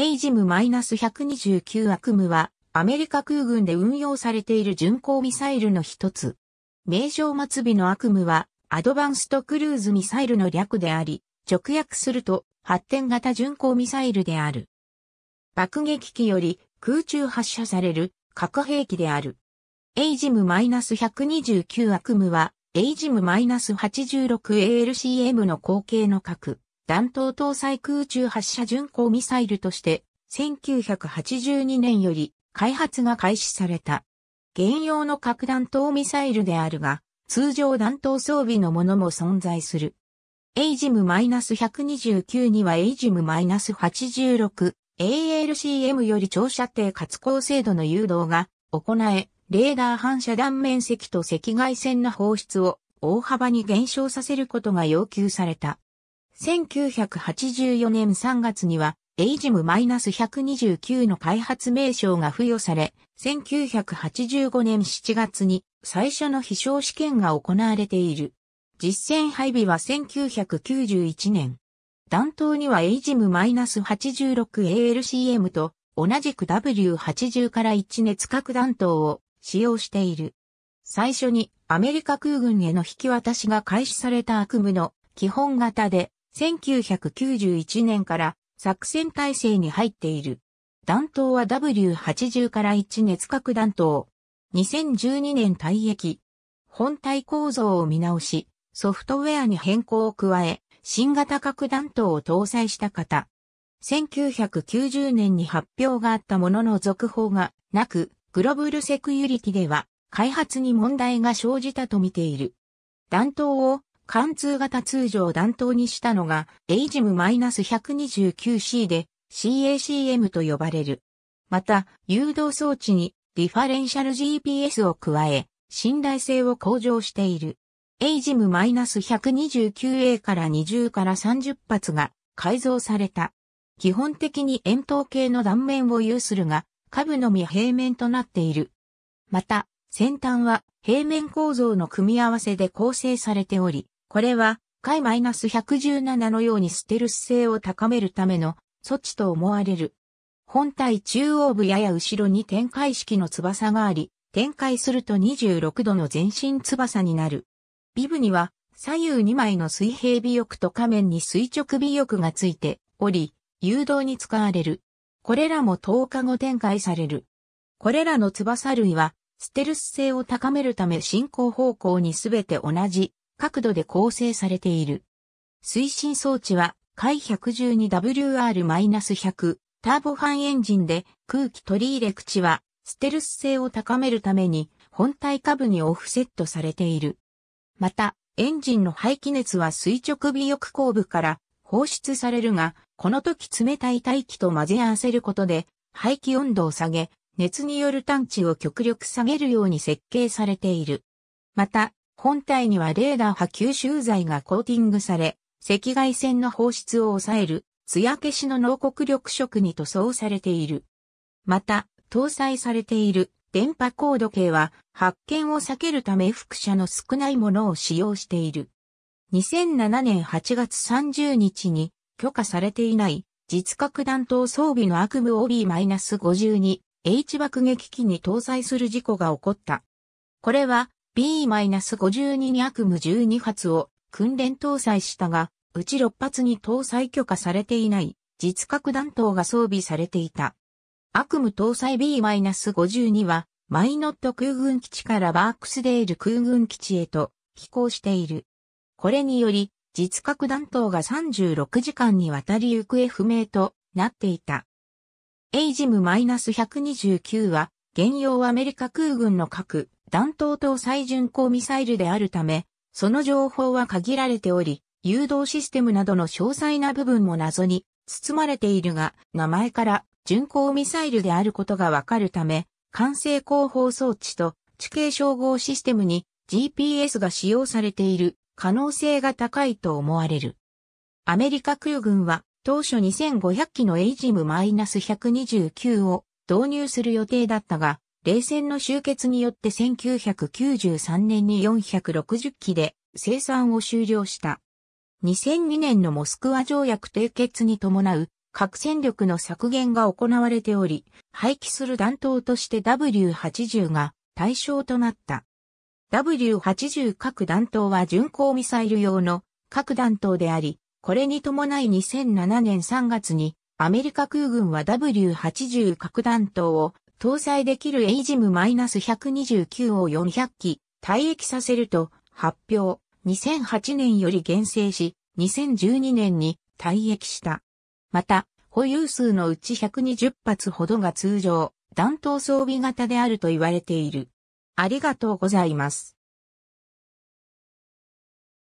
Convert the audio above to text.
エイジム -129 アクムは、アメリカ空軍で運用されている巡航ミサイルの一つ。名称末尾のアクムは、アドバンストクルーズミサイルの略であり、直訳すると、発展型巡航ミサイルである。爆撃機より空中発射される核兵器である。エイジム -129 アクムは、エイジム -86ALCM の後継の核。弾頭搭載空中発射巡航ミサイルとして、1982年より開発が開始された。現用の核弾頭ミサイルであるが、通常弾頭装備のものも存在する。エイジム -129 にはエイジム -86、ALCM より長射程かつ高精度の誘導が行え、レーダー反射断面積と赤外線の放出を大幅に減少させることが要求された。1984年3月には、エイジム -129 の開発名称が付与され、1985年7月に最初の飛翔試験が行われている。実戦配備は1991年。弾頭にはエイジム -86ALCM と同じく W80 から1熱核弾頭を使用している。最初にアメリカ空軍への引き渡しが開始された悪夢の基本型で1991年から作戦体制に入っている。弾頭は W80 から1熱核弾頭。2012年退役。本体構造を見直し、ソフトウェアに変更を加え、新型核弾頭を搭載した方。1990年に発表があったものの続報がなく、グロブルセクユリティでは開発に問題が生じたと見ている。弾頭を貫通型通常弾頭にしたのが、エイジム -129C で CACM と呼ばれる。また、誘導装置にディファレンシャル GPS を加え、信頼性を向上している。エイジム -129A から20から30発が改造された。基本的に円筒形の断面を有するが、下部のみ平面となっている。また、先端は平面構造の組み合わせで構成されており、これは、ス -117 のようにステルス性を高めるための措置と思われる。本体中央部やや後ろに展開式の翼があり、展開すると26度の全身翼になる。ビブには左右2枚の水平尾翼と仮面に垂直尾翼がついており、誘導に使われる。これらも10日後展開される。これらの翼類は、ステルス性を高めるため進行方向にすべて同じ角度で構成されている。推進装置は、海 112WR-100 ターボファンエンジンで空気取り入れ口はステルス性を高めるために本体下部にオフセットされている。また、エンジンの排気熱は垂直尾翼後部から放出されるが、この時冷たい大気と混ぜ合わせることで排気温度を下げ、熱による探知を極力下げるように設計されている。また、本体にはレーダー波吸収剤がコーティングされ、赤外線の放出を抑える、艶消しの濃黒緑色に塗装されている。また、搭載されている電波高度計は発見を避けるため副車の少ないものを使用している。2007年8月30日に許可されていない実核弾頭装備の悪夢 OB-52H 爆撃機に搭載する事故が起こった。これは B-52 に悪夢12発を訓練搭載したが、うち6発に搭載許可されていない実核弾頭が装備されていた。悪夢搭載 B-52 は、マイノット空軍基地からバークスデール空軍基地へと飛行している。これにより、実核弾頭が36時間にわたり行方不明となっていた。エイジム -129 は現用アメリカ空軍の核弾頭等最巡航ミサイルであるため、その情報は限られており、誘導システムなどの詳細な部分も謎に包まれているが、名前から巡航ミサイルであることがわかるため、完成広報装置と地形照合システムに GPS が使用されている可能性が高いと思われる。アメリカ空軍は当初2500機のエイジム1 2 9を導入する予定だったが、冷戦の終結によって1993年に460機で生産を終了した。2002年のモスクワ条約締結に伴う核戦力の削減が行われており、廃棄する弾頭として W80 が対象となった。W80 各弾頭は巡航ミサイル用の各弾頭であり、これに伴い2007年3月にアメリカ空軍は W80 核弾頭を搭載できるエイジム -129 を400機退役させると発表。2008年より減制し、2012年に退役した。また、保有数のうち120発ほどが通常、弾頭装備型であると言われている。ありがとうございます。